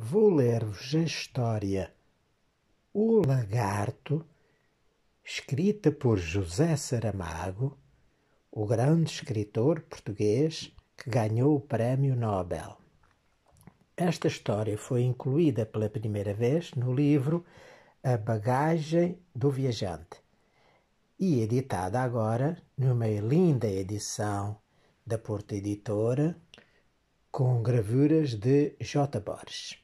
vou ler-vos a história O Lagarto, escrita por José Saramago, o grande escritor português que ganhou o Prémio Nobel. Esta história foi incluída pela primeira vez no livro A Bagagem do Viajante e editada agora numa linda edição da Porta Editora com gravuras de J. Borges.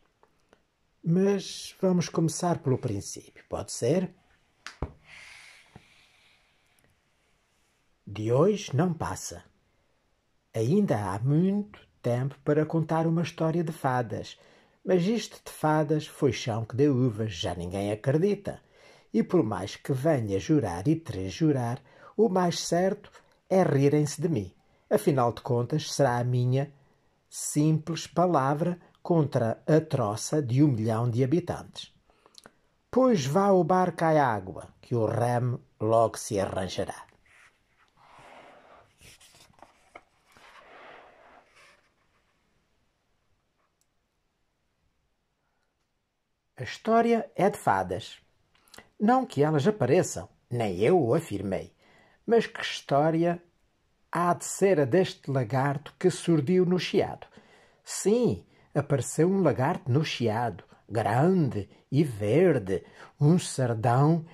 Mas vamos começar pelo princípio, pode ser? De hoje não passa. Ainda há muito tempo para contar uma história de fadas, mas isto de fadas foi chão que deu uvas, já ninguém acredita. E por mais que venha jurar e trejurar, o mais certo é rirem-se de mim. Afinal de contas, será a minha simples palavra contra a troça de um milhão de habitantes. Pois vá o barco à água, que o ramo logo se arranjará. A história é de fadas. Não que elas apareçam, nem eu o afirmei, mas que história há de ser a deste lagarto que surdiu no chiado? Sim, apareceu um lagarto no chiado, grande e verde, um sardão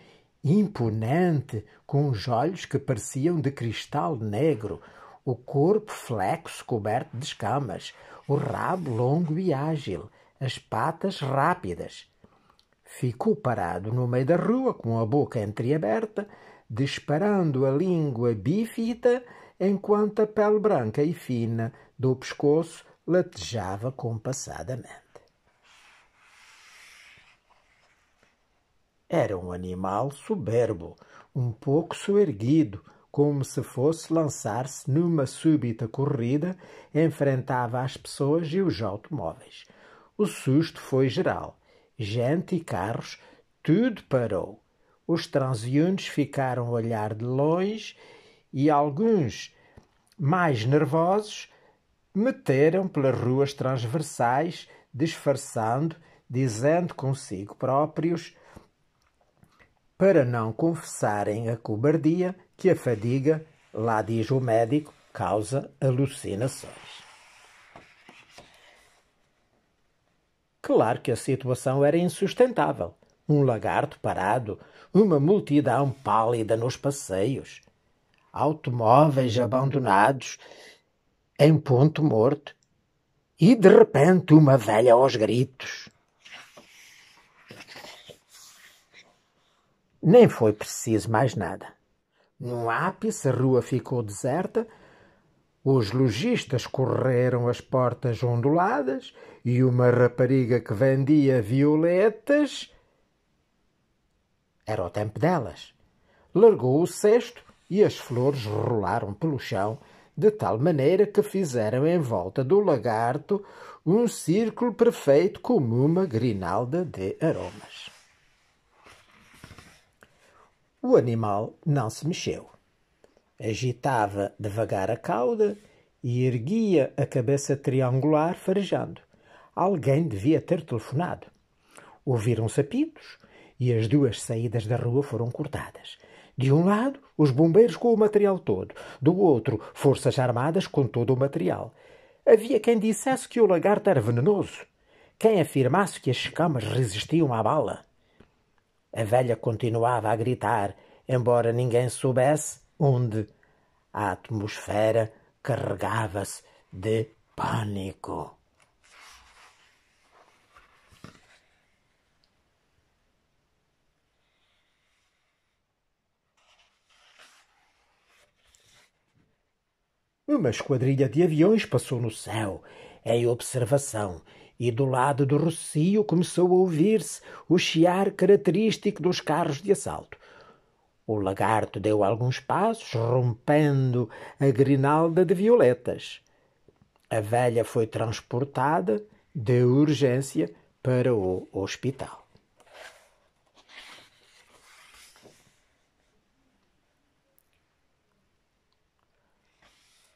imponente, com os olhos que pareciam de cristal negro, o corpo flexo coberto de escamas, o rabo longo e ágil, as patas rápidas. Ficou parado no meio da rua, com a boca entreaberta, disparando a língua bífita, enquanto a pele branca e fina do pescoço latejava compassadamente. Era um animal soberbo, um pouco soerguido, como se fosse lançar-se numa súbita corrida, enfrentava as pessoas e os automóveis. O susto foi geral. Gente e carros, tudo parou. Os transeuntes ficaram a olhar de longe e alguns, mais nervosos, meteram pelas ruas transversais, disfarçando, dizendo consigo próprios, para não confessarem a cobardia que a fadiga, lá diz o médico, causa alucinações. Claro que a situação era insustentável. Um lagarto parado, uma multidão pálida nos passeios, automóveis abandonados, em ponto morto e de repente uma velha aos gritos. Nem foi preciso mais nada. Num ápice, a rua ficou deserta, os lojistas correram as portas onduladas e uma rapariga que vendia violetas. Era o tempo delas. Largou o cesto e as flores rolaram pelo chão de tal maneira que fizeram em volta do lagarto um círculo perfeito como uma grinalda de aromas. O animal não se mexeu. Agitava devagar a cauda e erguia a cabeça triangular farejando. Alguém devia ter telefonado. Ouviram-se apitos e as duas saídas da rua foram cortadas. De um lado, os bombeiros com o material todo, do outro, forças armadas com todo o material. Havia quem dissesse que o lagarto era venenoso, quem afirmasse que as escamas resistiam à bala. A velha continuava a gritar, embora ninguém soubesse onde. A atmosfera carregava-se de pânico. Uma esquadrilha de aviões passou no céu, em observação, e do lado do Rocio começou a ouvir-se o chiar característico dos carros de assalto. O lagarto deu alguns passos, rompendo a grinalda de violetas. A velha foi transportada de urgência para o hospital.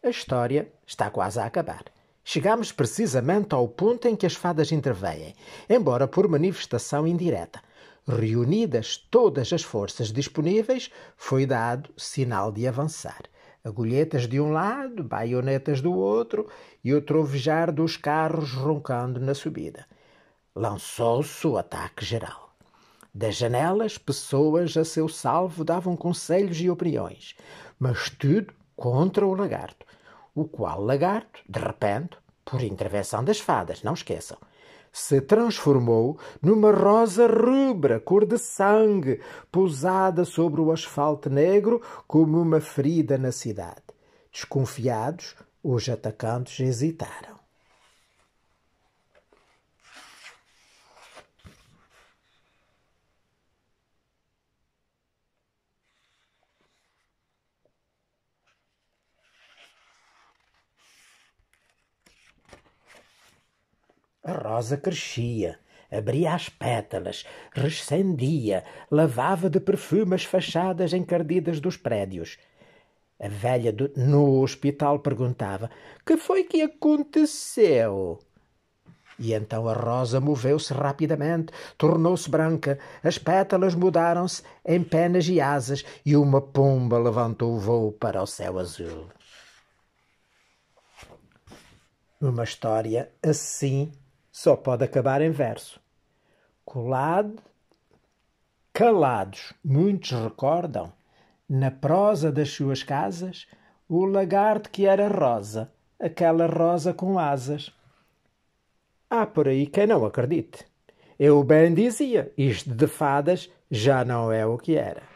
A história está quase a acabar. Chegámos precisamente ao ponto em que as fadas intervêm, embora por manifestação indireta. Reunidas todas as forças disponíveis, foi dado sinal de avançar. Agulhetas de um lado, baionetas do outro e o trovejar dos carros roncando na subida. Lançou-se o ataque geral. Das janelas, pessoas a seu salvo davam conselhos e opiniões, mas tudo contra o lagarto, o qual lagarto, de repente, por intervenção das fadas, não esqueçam, se transformou numa rosa rubra, cor de sangue, pousada sobre o asfalto negro como uma ferida na cidade. Desconfiados, os atacantes hesitaram. A rosa crescia, abria as pétalas, rescendia, lavava de perfume as fachadas encardidas dos prédios. A velha do... no hospital perguntava: Que foi que aconteceu? E então a rosa moveu-se rapidamente, tornou-se branca, as pétalas mudaram-se em penas e asas, e uma pomba levantou o voo para o céu azul. Uma história assim só pode acabar em verso. Colado, calados, muitos recordam, na prosa das suas casas, o lagarto que era rosa, aquela rosa com asas. Há por aí quem não acredite. Eu bem dizia, isto de fadas já não é o que era.